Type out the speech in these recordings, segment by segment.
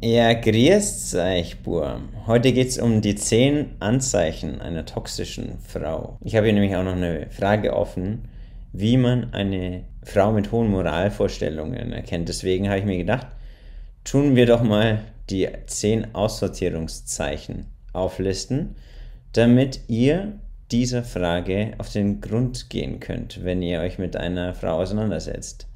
Ja, grüßt euch, Burm. Heute geht's um die 10 Anzeichen einer toxischen Frau. Ich habe hier nämlich auch noch eine Frage offen, wie man eine Frau mit hohen Moralvorstellungen erkennt. Deswegen habe ich mir gedacht, tun wir doch mal die 10 Aussortierungszeichen auflisten, damit ihr dieser Frage auf den Grund gehen könnt, wenn ihr euch mit einer Frau auseinandersetzt.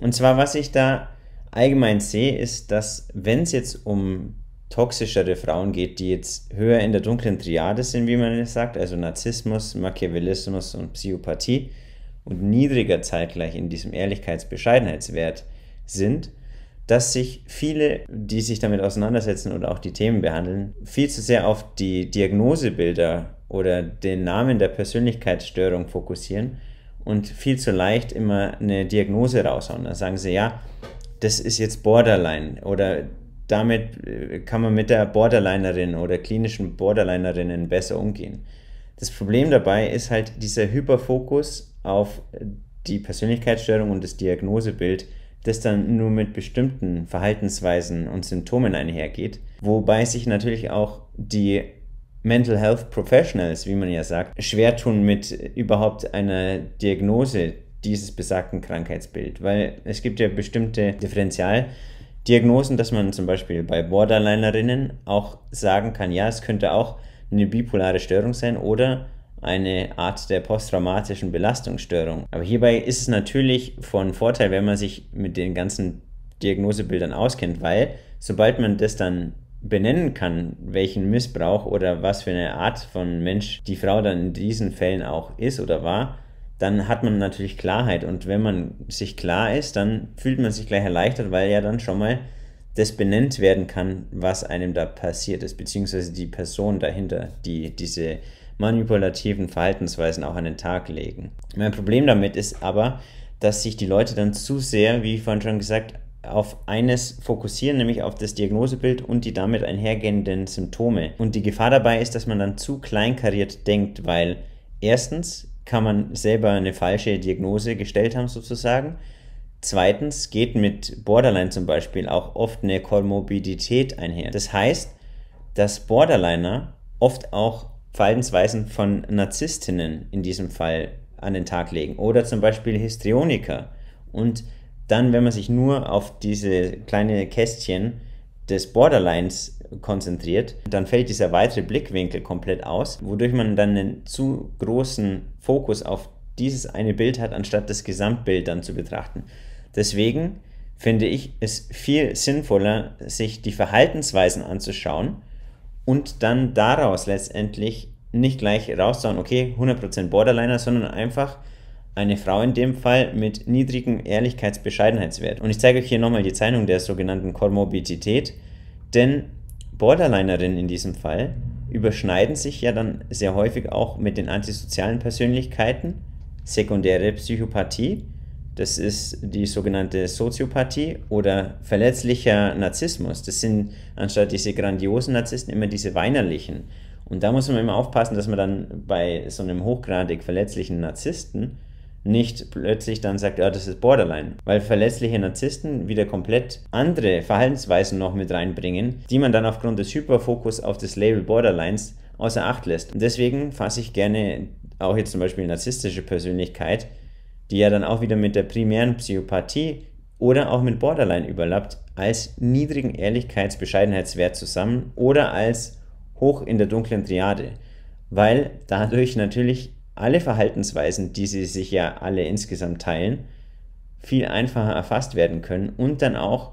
Und zwar, was ich da allgemein sehe, ist, dass wenn es jetzt um toxischere Frauen geht, die jetzt höher in der dunklen Triade sind, wie man es sagt, also Narzissmus, Machiavellismus und Psychopathie und niedriger zeitgleich in diesem Ehrlichkeitsbescheidenheitswert sind, dass sich viele, die sich damit auseinandersetzen oder auch die Themen behandeln, viel zu sehr auf die Diagnosebilder oder den Namen der Persönlichkeitsstörung fokussieren und viel zu leicht immer eine Diagnose raushauen. Dann sagen sie, ja, das ist jetzt Borderline oder damit äh, kann man mit der Borderlinerin oder klinischen Borderlinerinnen besser umgehen. Das Problem dabei ist halt dieser Hyperfokus auf die Persönlichkeitsstörung und das Diagnosebild, das dann nur mit bestimmten Verhaltensweisen und Symptomen einhergeht, wobei sich natürlich auch die Mental Health Professionals, wie man ja sagt, schwer tun mit überhaupt einer Diagnose dieses besagten Krankheitsbild. Weil es gibt ja bestimmte Differentialdiagnosen, dass man zum Beispiel bei Borderlinerinnen auch sagen kann, ja, es könnte auch eine bipolare Störung sein oder eine Art der posttraumatischen Belastungsstörung. Aber hierbei ist es natürlich von Vorteil, wenn man sich mit den ganzen Diagnosebildern auskennt, weil sobald man das dann benennen kann, welchen Missbrauch oder was für eine Art von Mensch die Frau dann in diesen Fällen auch ist oder war, dann hat man natürlich Klarheit. Und wenn man sich klar ist, dann fühlt man sich gleich erleichtert, weil ja dann schon mal das benennt werden kann, was einem da passiert ist, beziehungsweise die Person dahinter, die diese manipulativen Verhaltensweisen auch an den Tag legen. Mein Problem damit ist aber, dass sich die Leute dann zu sehr, wie vorhin schon gesagt, auf eines fokussieren, nämlich auf das Diagnosebild und die damit einhergehenden Symptome. Und die Gefahr dabei ist, dass man dann zu kleinkariert denkt, weil erstens kann man selber eine falsche Diagnose gestellt haben sozusagen. Zweitens geht mit Borderline zum Beispiel auch oft eine Komorbidität einher. Das heißt, dass Borderliner oft auch Verhaltensweisen von Narzisstinnen in diesem Fall an den Tag legen oder zum Beispiel Histrioniker. Und dann, wenn man sich nur auf diese kleine Kästchen des Borderlines konzentriert, dann fällt dieser weitere Blickwinkel komplett aus, wodurch man dann einen zu großen Fokus auf dieses eine Bild hat, anstatt das Gesamtbild dann zu betrachten. Deswegen finde ich es viel sinnvoller, sich die Verhaltensweisen anzuschauen und dann daraus letztendlich nicht gleich rauszuhauen, okay, 100% Borderliner, sondern einfach eine Frau in dem Fall mit niedrigem Ehrlichkeitsbescheidenheitswert. Und ich zeige euch hier nochmal die Zeichnung der sogenannten Kormorbidität, denn Borderlinerinnen in diesem Fall überschneiden sich ja dann sehr häufig auch mit den antisozialen Persönlichkeiten, sekundäre Psychopathie, das ist die sogenannte Soziopathie oder verletzlicher Narzissmus. Das sind anstatt diese grandiosen Narzissten immer diese weinerlichen. Und da muss man immer aufpassen, dass man dann bei so einem hochgradig verletzlichen Narzissten nicht plötzlich dann sagt, ah, das ist Borderline. Weil verletzliche Narzissten wieder komplett andere Verhaltensweisen noch mit reinbringen, die man dann aufgrund des Hyperfokus auf das Label Borderlines außer Acht lässt. Und deswegen fasse ich gerne auch jetzt zum Beispiel narzisstische Persönlichkeit, die ja dann auch wieder mit der primären Psychopathie oder auch mit Borderline überlappt, als niedrigen Ehrlichkeits-Bescheidenheitswert zusammen oder als hoch in der dunklen Triade, weil dadurch natürlich alle Verhaltensweisen, die sie sich ja alle insgesamt teilen, viel einfacher erfasst werden können und dann auch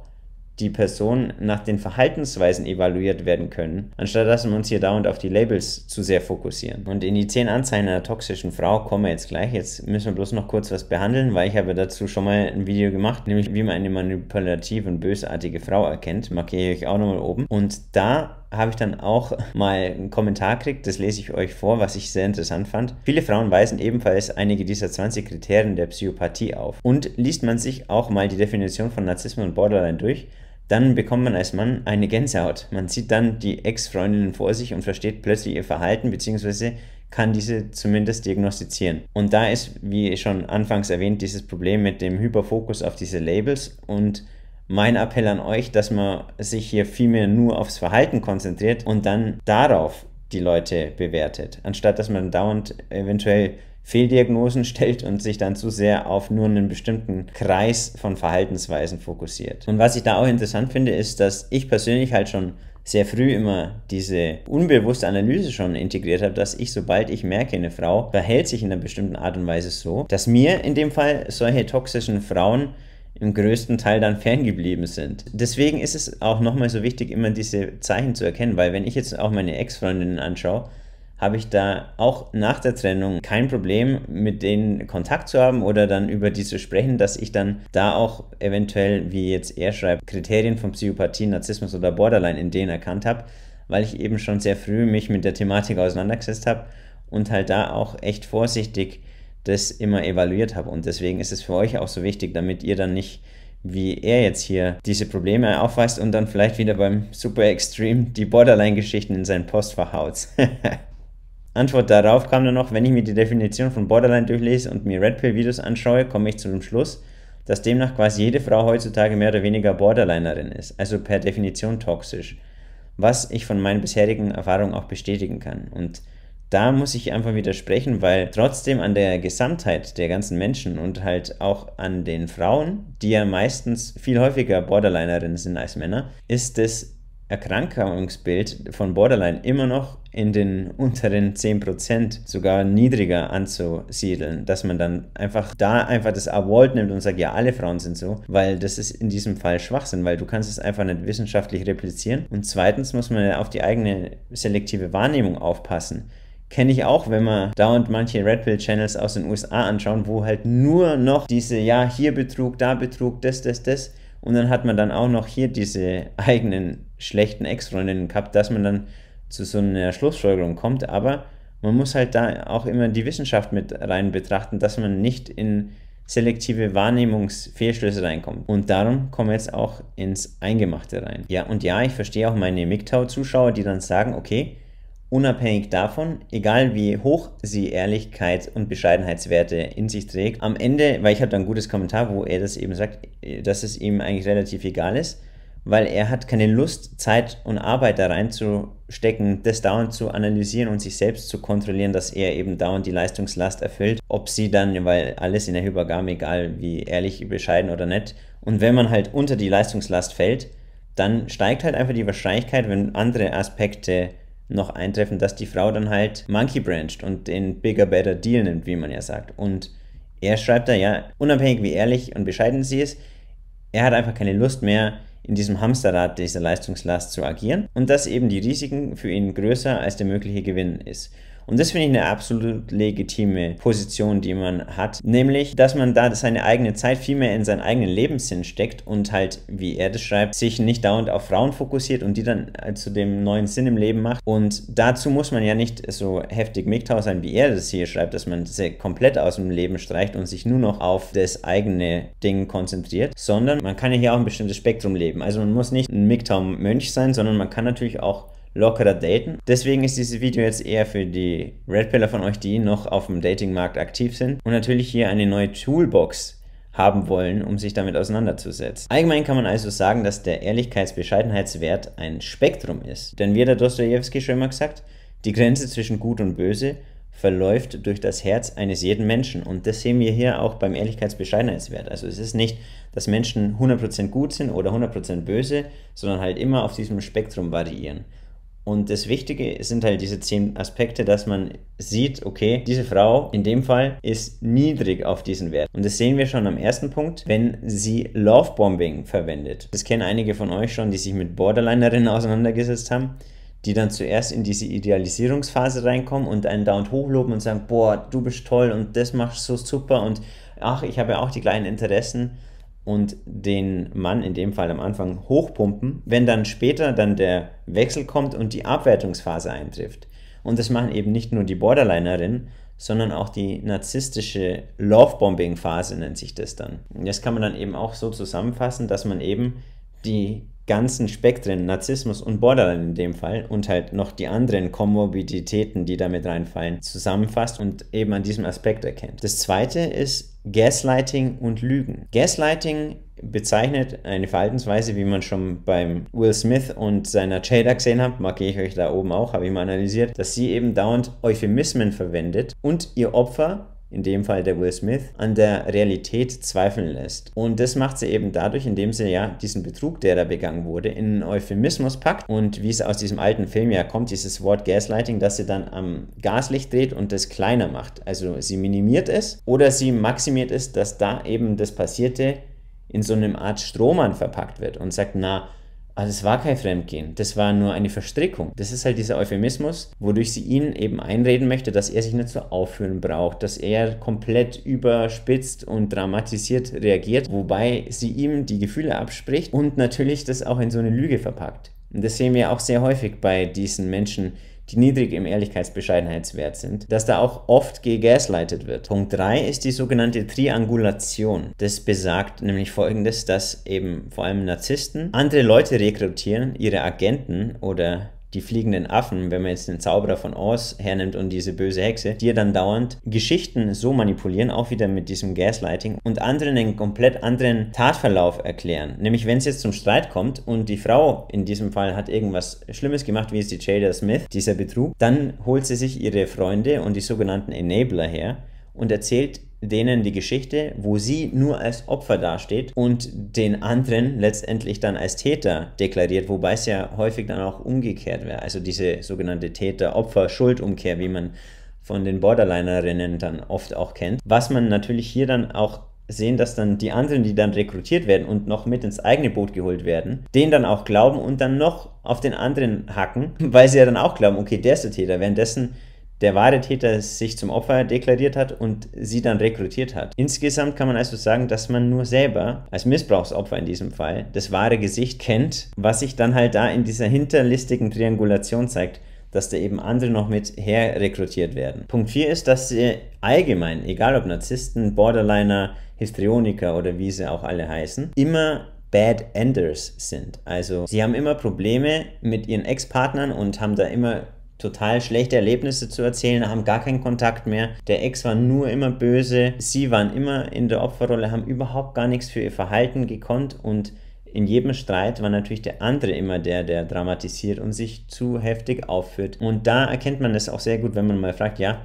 die Personen nach den Verhaltensweisen evaluiert werden können, anstatt dass wir uns hier dauernd auf die Labels zu sehr fokussieren. Und in die 10 Anzeichen einer toxischen Frau kommen wir jetzt gleich. Jetzt müssen wir bloß noch kurz was behandeln, weil ich habe dazu schon mal ein Video gemacht, nämlich wie man eine manipulative und bösartige Frau erkennt. Markiere ich euch auch nochmal oben. Und da habe ich dann auch mal einen Kommentar gekriegt, das lese ich euch vor, was ich sehr interessant fand. Viele Frauen weisen ebenfalls einige dieser 20 Kriterien der Psychopathie auf. Und liest man sich auch mal die Definition von Narzissmus und Borderline durch, dann bekommt man als Mann eine Gänsehaut. Man sieht dann die Ex-Freundinnen vor sich und versteht plötzlich ihr Verhalten bzw. kann diese zumindest diagnostizieren. Und da ist, wie schon anfangs erwähnt, dieses Problem mit dem Hyperfokus auf diese Labels und mein Appell an euch, dass man sich hier vielmehr nur aufs Verhalten konzentriert und dann darauf die Leute bewertet, anstatt dass man dauernd eventuell Fehldiagnosen stellt und sich dann zu sehr auf nur einen bestimmten Kreis von Verhaltensweisen fokussiert. Und was ich da auch interessant finde, ist, dass ich persönlich halt schon sehr früh immer diese unbewusste Analyse schon integriert habe, dass ich, sobald ich merke, eine Frau verhält sich in einer bestimmten Art und Weise so, dass mir in dem Fall solche toxischen Frauen im größten Teil dann ferngeblieben sind. Deswegen ist es auch nochmal so wichtig, immer diese Zeichen zu erkennen, weil wenn ich jetzt auch meine Ex-Freundinnen anschaue, habe ich da auch nach der Trennung kein Problem, mit denen Kontakt zu haben oder dann über die zu sprechen, dass ich dann da auch eventuell, wie jetzt er schreibt, Kriterien von Psychopathie, Narzissmus oder Borderline in denen erkannt habe, weil ich eben schon sehr früh mich mit der Thematik auseinandergesetzt habe und halt da auch echt vorsichtig das immer evaluiert habe. Und deswegen ist es für euch auch so wichtig, damit ihr dann nicht wie er jetzt hier diese Probleme aufweist und dann vielleicht wieder beim Super Extreme die Borderline-Geschichten in sein Postfach haut. Antwort darauf kam dann noch, wenn ich mir die Definition von Borderline durchlese und mir Red Pill Videos anschaue, komme ich zu dem Schluss, dass demnach quasi jede Frau heutzutage mehr oder weniger Borderlinerin ist, also per Definition toxisch, was ich von meinen bisherigen Erfahrungen auch bestätigen kann. Und da muss ich einfach widersprechen, weil trotzdem an der Gesamtheit der ganzen Menschen und halt auch an den Frauen, die ja meistens viel häufiger Borderlinerinnen sind als Männer, ist das Erkrankungsbild von Borderline immer noch in den unteren 10% sogar niedriger anzusiedeln, dass man dann einfach da einfach das Award nimmt und sagt, ja, alle Frauen sind so, weil das ist in diesem Fall Schwachsinn, weil du kannst es einfach nicht wissenschaftlich replizieren und zweitens muss man auf die eigene selektive Wahrnehmung aufpassen Kenne ich auch, wenn man dauernd manche Red Pill Channels aus den USA anschauen, wo halt nur noch diese, ja, hier Betrug, da Betrug, das, das, das. Und dann hat man dann auch noch hier diese eigenen schlechten Ex-Freundinnen gehabt, dass man dann zu so einer Schlussfolgerung kommt. Aber man muss halt da auch immer die Wissenschaft mit rein betrachten, dass man nicht in selektive Wahrnehmungsfehlschlüsse reinkommt. Und darum kommen wir jetzt auch ins Eingemachte rein. Ja, und ja, ich verstehe auch meine MGTOW-Zuschauer, die dann sagen, okay, unabhängig davon, egal wie hoch sie Ehrlichkeit und Bescheidenheitswerte in sich trägt, am Ende, weil ich habe da ein gutes Kommentar, wo er das eben sagt, dass es ihm eigentlich relativ egal ist, weil er hat keine Lust, Zeit und Arbeit da reinzustecken, das dauernd zu analysieren und sich selbst zu kontrollieren, dass er eben dauernd die Leistungslast erfüllt, ob sie dann, weil alles in der Hypergame, egal wie ehrlich, bescheiden oder nett, und wenn man halt unter die Leistungslast fällt, dann steigt halt einfach die Wahrscheinlichkeit, wenn andere Aspekte noch eintreffen, dass die Frau dann halt Monkey Branched und den Bigger Better Deal nimmt, wie man ja sagt. Und er schreibt da ja, unabhängig wie ehrlich und bescheiden sie ist, er hat einfach keine Lust mehr, in diesem Hamsterrad dieser Leistungslast zu agieren und dass eben die Risiken für ihn größer als der mögliche Gewinn ist. Und das finde ich eine absolut legitime Position, die man hat. Nämlich, dass man da seine eigene Zeit viel mehr in seinen eigenen Lebenssinn steckt und halt, wie er das schreibt, sich nicht dauernd auf Frauen fokussiert und die dann äh, zu dem neuen Sinn im Leben macht. Und dazu muss man ja nicht so heftig MGTOW sein, wie er das hier schreibt, dass man das komplett aus dem Leben streicht und sich nur noch auf das eigene Ding konzentriert, sondern man kann ja hier auch ein bestimmtes Spektrum leben. Also man muss nicht ein MGTOW-Mönch sein, sondern man kann natürlich auch lockerer daten. Deswegen ist dieses Video jetzt eher für die Red von euch, die noch auf dem Datingmarkt aktiv sind und natürlich hier eine neue Toolbox haben wollen, um sich damit auseinanderzusetzen. Allgemein kann man also sagen, dass der Ehrlichkeitsbescheidenheitswert ein Spektrum ist. Denn wie der Dostoevsky schon immer gesagt, die Grenze zwischen Gut und Böse verläuft durch das Herz eines jeden Menschen. Und das sehen wir hier auch beim Ehrlichkeitsbescheidenheitswert. Also es ist nicht, dass Menschen 100% gut sind oder 100% böse, sondern halt immer auf diesem Spektrum variieren. Und das Wichtige sind halt diese zehn Aspekte, dass man sieht, okay, diese Frau in dem Fall ist niedrig auf diesen Wert. Und das sehen wir schon am ersten Punkt, wenn sie Lovebombing verwendet. Das kennen einige von euch schon, die sich mit Borderlinerinnen auseinandergesetzt haben die dann zuerst in diese Idealisierungsphase reinkommen und einen da und hoch loben und sagen, boah, du bist toll und das machst so super und ach, ich habe ja auch die kleinen Interessen und den Mann in dem Fall am Anfang hochpumpen, wenn dann später dann der Wechsel kommt und die Abwertungsphase eintrifft. Und das machen eben nicht nur die Borderlinerin, sondern auch die narzisstische Lovebombing-Phase nennt sich das dann. Das kann man dann eben auch so zusammenfassen, dass man eben die ganzen Spektren, Narzissmus und Borderline in dem Fall und halt noch die anderen Komorbiditäten, die damit reinfallen, zusammenfasst und eben an diesem Aspekt erkennt. Das zweite ist Gaslighting und Lügen. Gaslighting bezeichnet eine Verhaltensweise, wie man schon beim Will Smith und seiner Jada gesehen hat, markiere ich euch da oben auch, habe ich mal analysiert, dass sie eben dauernd Euphemismen verwendet und ihr Opfer in dem Fall der Will Smith, an der Realität zweifeln lässt. Und das macht sie eben dadurch, indem sie ja diesen Betrug, der da begangen wurde, in einen Euphemismus packt. Und wie es aus diesem alten Film ja kommt, dieses Wort Gaslighting, dass sie dann am Gaslicht dreht und das kleiner macht. Also sie minimiert es oder sie maximiert es, dass da eben das Passierte in so einem Art Strohmann verpackt wird und sagt, na, also es war kein Fremdgehen, das war nur eine Verstrickung. Das ist halt dieser Euphemismus, wodurch sie ihn eben einreden möchte, dass er sich nicht so aufführen braucht, dass er komplett überspitzt und dramatisiert reagiert, wobei sie ihm die Gefühle abspricht und natürlich das auch in so eine Lüge verpackt. Und das sehen wir auch sehr häufig bei diesen Menschen, die niedrig im Ehrlichkeitsbescheidenheitswert sind, dass da auch oft gegaslightet wird. Punkt 3 ist die sogenannte Triangulation. Das besagt nämlich folgendes, dass eben vor allem Narzissten andere Leute rekrutieren, ihre Agenten oder die fliegenden Affen, wenn man jetzt den Zauberer von Oz hernimmt und diese böse Hexe, die ja dann dauernd Geschichten so manipulieren, auch wieder mit diesem Gaslighting und anderen einen komplett anderen Tatverlauf erklären. Nämlich wenn es jetzt zum Streit kommt und die Frau in diesem Fall hat irgendwas Schlimmes gemacht, wie es die Jada Smith, dieser Betrug, dann holt sie sich ihre Freunde und die sogenannten Enabler her und erzählt denen die Geschichte, wo sie nur als Opfer dasteht und den anderen letztendlich dann als Täter deklariert, wobei es ja häufig dann auch umgekehrt wäre. Also diese sogenannte Täter-Opfer-Schuldumkehr, wie man von den Borderlinerinnen dann oft auch kennt. Was man natürlich hier dann auch sehen, dass dann die anderen, die dann rekrutiert werden und noch mit ins eigene Boot geholt werden, denen dann auch glauben und dann noch auf den anderen hacken, weil sie ja dann auch glauben, okay, der ist der Täter, währenddessen der wahre Täter sich zum Opfer deklariert hat und sie dann rekrutiert hat. Insgesamt kann man also sagen, dass man nur selber als Missbrauchsopfer in diesem Fall das wahre Gesicht kennt, was sich dann halt da in dieser hinterlistigen Triangulation zeigt dass da eben andere noch mit her rekrutiert werden. Punkt 4 ist, dass sie allgemein, egal ob Narzissten, Borderliner, Histrioniker oder wie sie auch alle heißen, immer Bad Enders sind. Also sie haben immer Probleme mit ihren Ex-Partnern und haben da immer total schlechte Erlebnisse zu erzählen, haben gar keinen Kontakt mehr. Der Ex war nur immer böse, sie waren immer in der Opferrolle, haben überhaupt gar nichts für ihr Verhalten gekonnt und in jedem Streit war natürlich der andere immer der, der dramatisiert und sich zu heftig aufführt. Und da erkennt man das auch sehr gut, wenn man mal fragt, ja,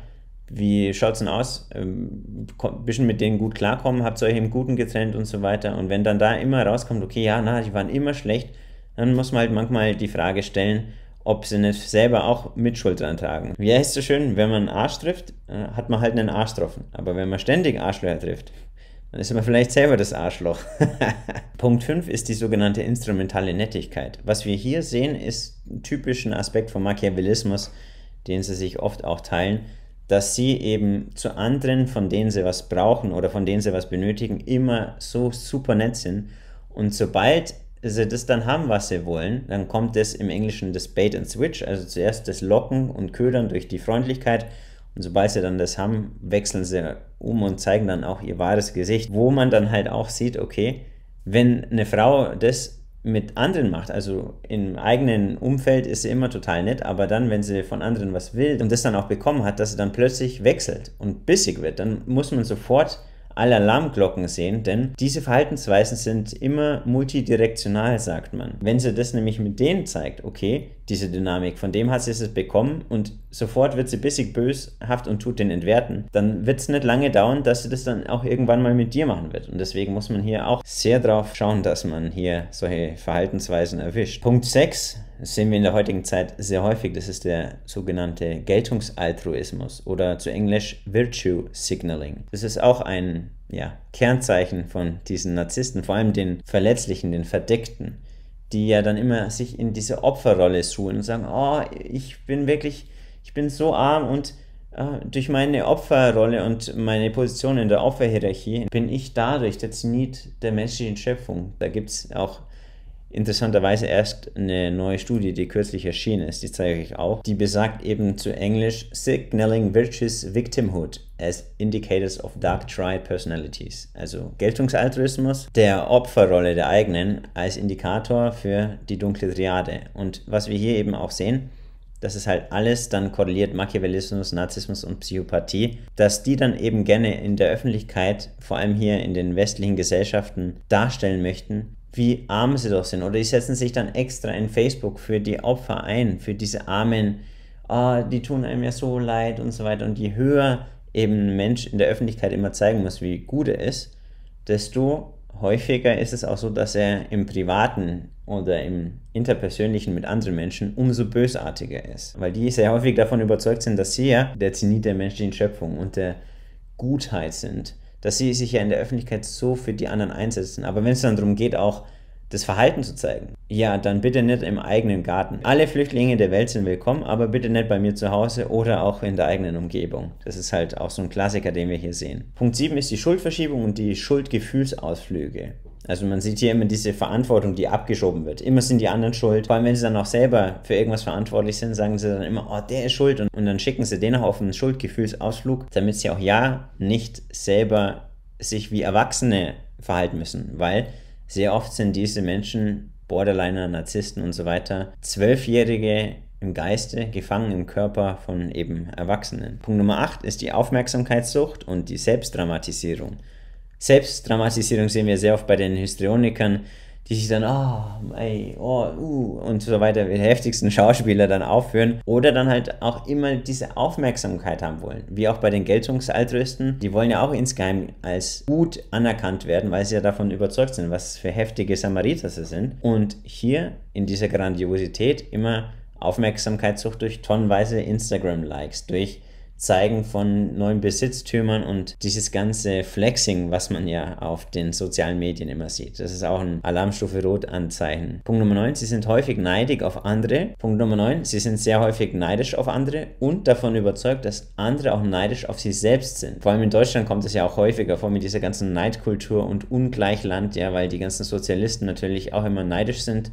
wie schaut's denn aus? Ähm, bisschen mit denen gut klarkommen, habt ihr euch im Guten getrennt und so weiter. Und wenn dann da immer rauskommt, okay, ja, na, die waren immer schlecht, dann muss man halt manchmal die Frage stellen, ob sie nicht selber auch Mitschuld dran tragen. Wie heißt es so schön, wenn man einen Arsch trifft, äh, hat man halt einen Arsch getroffen. Aber wenn man ständig Arschlöcher trifft, dann ist man vielleicht selber das Arschloch. Punkt 5 ist die sogenannte instrumentale Nettigkeit. Was wir hier sehen, ist einen typischen Aspekt von Machiavellismus, den sie sich oft auch teilen, dass sie eben zu anderen, von denen sie was brauchen oder von denen sie was benötigen, immer so super nett sind. Und sobald sie das dann haben, was sie wollen, dann kommt das im Englischen das Bait and Switch, also zuerst das Locken und Ködern durch die Freundlichkeit und sobald sie dann das haben, wechseln sie um und zeigen dann auch ihr wahres Gesicht, wo man dann halt auch sieht, okay, wenn eine Frau das mit anderen macht, also im eigenen Umfeld ist sie immer total nett, aber dann, wenn sie von anderen was will und das dann auch bekommen hat, dass sie dann plötzlich wechselt und bissig wird, dann muss man sofort alle Alarmglocken sehen, denn diese Verhaltensweisen sind immer multidirektional, sagt man. Wenn sie das nämlich mit denen zeigt, okay, diese Dynamik, von dem hat sie es bekommen und sofort wird sie bissig böshaft und tut den entwerten, dann wird es nicht lange dauern, dass sie das dann auch irgendwann mal mit dir machen wird. Und deswegen muss man hier auch sehr drauf schauen, dass man hier solche Verhaltensweisen erwischt. Punkt 6 das sehen wir in der heutigen Zeit sehr häufig. Das ist der sogenannte Geltungsaltruismus oder zu Englisch Virtue Signaling. Das ist auch ein ja, Kernzeichen von diesen Narzissten, vor allem den Verletzlichen, den Verdeckten, die ja dann immer sich in diese Opferrolle suhlen und sagen, oh, ich bin wirklich, ich bin so arm und äh, durch meine Opferrolle und meine Position in der Opferhierarchie bin ich dadurch der Zenit der menschlichen Schöpfung. Da gibt es auch Interessanterweise erst eine neue Studie, die kürzlich erschienen ist, die zeige ich auch, die besagt eben zu Englisch Signaling Virtuous Victimhood as Indicators of Dark Triad Personalities, also Geltungsaltruismus der Opferrolle der eigenen als Indikator für die dunkle Triade. Und was wir hier eben auch sehen, das ist halt alles dann korreliert Machiavellismus, Narzissmus und Psychopathie, dass die dann eben gerne in der Öffentlichkeit, vor allem hier in den westlichen Gesellschaften, darstellen möchten, wie arm sie doch sind. Oder die setzen sich dann extra in Facebook für die Opfer ein, für diese armen, oh, die tun einem ja so leid und so weiter. Und je höher eben ein Mensch in der Öffentlichkeit immer zeigen muss, wie gut er ist, desto häufiger ist es auch so, dass er im privaten oder im interpersönlichen mit anderen Menschen umso bösartiger ist, weil die sehr häufig davon überzeugt sind, dass sie ja der Zenit der menschlichen Schöpfung und der Gutheit sind dass sie sich ja in der Öffentlichkeit so für die anderen einsetzen. Aber wenn es dann darum geht, auch das Verhalten zu zeigen, ja, dann bitte nicht im eigenen Garten. Alle Flüchtlinge der Welt sind willkommen, aber bitte nicht bei mir zu Hause oder auch in der eigenen Umgebung. Das ist halt auch so ein Klassiker, den wir hier sehen. Punkt 7 ist die Schuldverschiebung und die Schuldgefühlsausflüge. Also man sieht hier immer diese Verantwortung, die abgeschoben wird. Immer sind die anderen schuld. Vor allem, wenn sie dann auch selber für irgendwas verantwortlich sind, sagen sie dann immer, oh, der ist schuld. Und, und dann schicken sie den auch auf einen Schuldgefühlsausflug, damit sie auch ja nicht selber sich wie Erwachsene verhalten müssen. Weil sehr oft sind diese Menschen, Borderliner, Narzissten und so weiter, Zwölfjährige im Geiste, gefangen im Körper von eben Erwachsenen. Punkt Nummer 8 ist die Aufmerksamkeitssucht und die Selbstdramatisierung. Selbstdramatisierung sehen wir sehr oft bei den Histrionikern, die sich dann, oh, ey, oh, uh, und so weiter, die heftigsten Schauspieler dann aufführen. Oder dann halt auch immer diese Aufmerksamkeit haben wollen. Wie auch bei den Geltungsaltristen. Die wollen ja auch insgeheim als gut anerkannt werden, weil sie ja davon überzeugt sind, was für heftige Samariter sie sind. Und hier in dieser Grandiosität immer Aufmerksamkeitssucht durch tonnenweise Instagram-Likes, durch Zeigen von neuen Besitztümern und dieses ganze Flexing, was man ja auf den sozialen Medien immer sieht. Das ist auch ein Alarmstufe Rot-Anzeichen. Punkt Nummer 9, sie sind häufig neidig auf andere. Punkt Nummer 9, sie sind sehr häufig neidisch auf andere und davon überzeugt, dass andere auch neidisch auf sie selbst sind. Vor allem in Deutschland kommt es ja auch häufiger vor mit dieser ganzen Neidkultur und Ungleichland, ja, weil die ganzen Sozialisten natürlich auch immer neidisch sind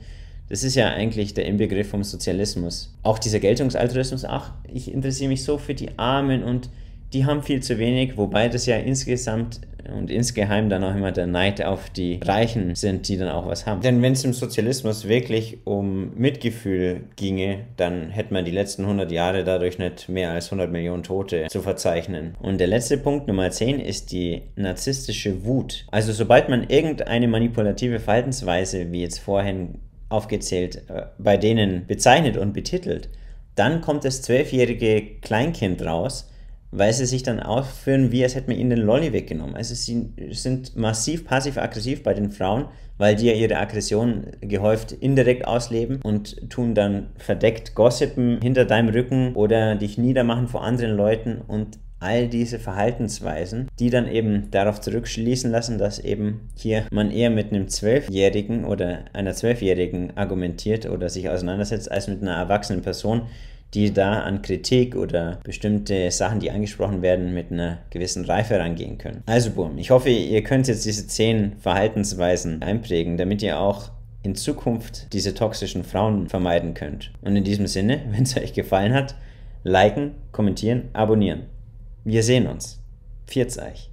das ist ja eigentlich der Inbegriff vom Sozialismus. Auch dieser Geltungsaltruismus, ach, ich interessiere mich so für die Armen und die haben viel zu wenig, wobei das ja insgesamt und insgeheim dann auch immer der Neid auf die Reichen sind, die dann auch was haben. Denn wenn es im Sozialismus wirklich um Mitgefühl ginge, dann hätte man die letzten 100 Jahre dadurch nicht mehr als 100 Millionen Tote zu verzeichnen. Und der letzte Punkt, Nummer 10, ist die narzisstische Wut. Also sobald man irgendeine manipulative Verhaltensweise, wie jetzt vorhin aufgezählt, äh, bei denen bezeichnet und betitelt, dann kommt das zwölfjährige Kleinkind raus, weil sie sich dann aufführen, wie als hätte man ihnen den Lolli weggenommen. Also sie sind massiv passiv-aggressiv bei den Frauen, weil die ja ihre Aggression gehäuft indirekt ausleben und tun dann verdeckt Gossipen hinter deinem Rücken oder dich niedermachen vor anderen Leuten und all diese Verhaltensweisen, die dann eben darauf zurückschließen lassen, dass eben hier man eher mit einem Zwölfjährigen oder einer Zwölfjährigen argumentiert oder sich auseinandersetzt, als mit einer erwachsenen Person, die da an Kritik oder bestimmte Sachen, die angesprochen werden, mit einer gewissen Reife rangehen können. Also Boom, ich hoffe, ihr könnt jetzt diese zehn Verhaltensweisen einprägen, damit ihr auch in Zukunft diese toxischen Frauen vermeiden könnt. Und in diesem Sinne, wenn es euch gefallen hat, liken, kommentieren, abonnieren. Wir sehen uns. euch.